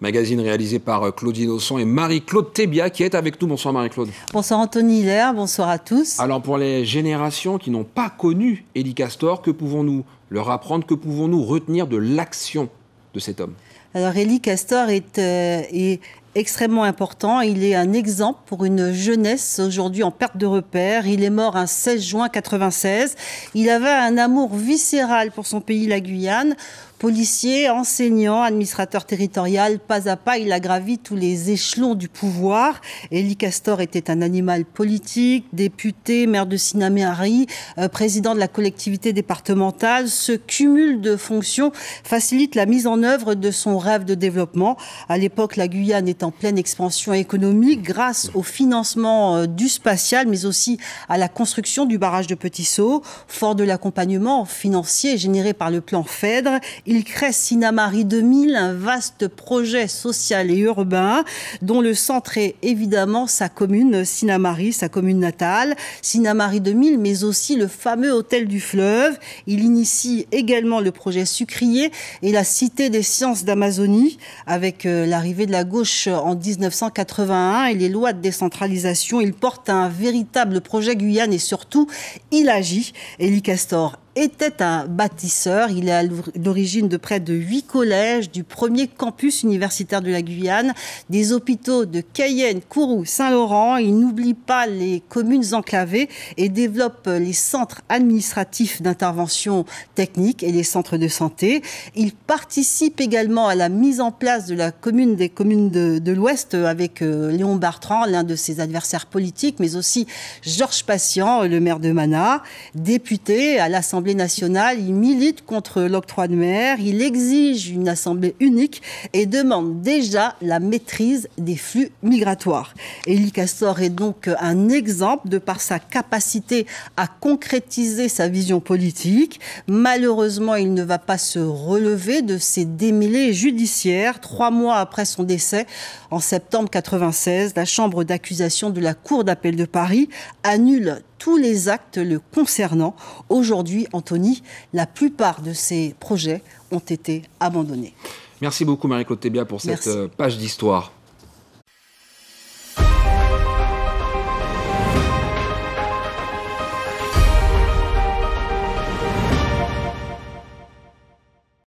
magazine réalisé par euh, Claudine Osson et Marie-Claude Tébia qui est avec nous. Bonsoir Marie-Claude. Bonsoir Anthony Hilaire, bonsoir à tous. Alors pour les générations qui n'ont pas connu Élie Castor, que pouvons-nous leur apprendre Que pouvons-nous retenir de l'action de cet homme alors, Élie Castor euh, est, extrêmement important. Il est un exemple pour une jeunesse aujourd'hui en perte de repère. Il est mort un 16 juin 96. Il avait un amour viscéral pour son pays, la Guyane, Policier, enseignant, administrateur territorial, pas à pas, il a gravi tous les échelons du pouvoir. Élie Castor était un animal politique, député, maire de sinamé euh, président de la collectivité départementale. Ce cumul de fonctions facilite la mise en œuvre de son rêve de développement. À l'époque, la Guyane est en pleine expansion économique grâce au financement euh, du spatial, mais aussi à la construction du barrage de Petit saut Fort de l'accompagnement financier généré par le plan FEDRE, il crée Sinamari 2000, un vaste projet social et urbain dont le centre est évidemment sa commune, Sinamari, sa commune natale, Sinamari 2000, mais aussi le fameux hôtel du fleuve. Il initie également le projet Sucrier et la Cité des sciences d'Amazonie avec euh, l'arrivée de la gauche en 1981 et les lois de décentralisation. Il porte un véritable projet Guyane et surtout, il agit. Élie Castor était un bâtisseur. Il est à l'origine de près de huit collèges, du premier campus universitaire de la Guyane, des hôpitaux de Cayenne, Kourou, Saint-Laurent. Il n'oublie pas les communes enclavées et développe les centres administratifs d'intervention technique et les centres de santé. Il participe également à la mise en place de la commune des communes de, l'Ouest avec euh, Léon Bartrand, l'un de ses adversaires politiques, mais aussi Georges Patient, le maire de Mana, député à l'Assemblée National, Il milite contre l'octroi de mer, il exige une assemblée unique et demande déjà la maîtrise des flux migratoires. Élie Castor est donc un exemple de par sa capacité à concrétiser sa vision politique. Malheureusement, il ne va pas se relever de ses démêlés judiciaires. Trois mois après son décès, en septembre 96, la chambre d'accusation de la Cour d'appel de Paris annule tous les actes le concernant. Aujourd'hui, Anthony, la plupart de ces projets ont été abandonnés. Merci beaucoup Marie-Claude Tébia pour cette euh, page d'histoire.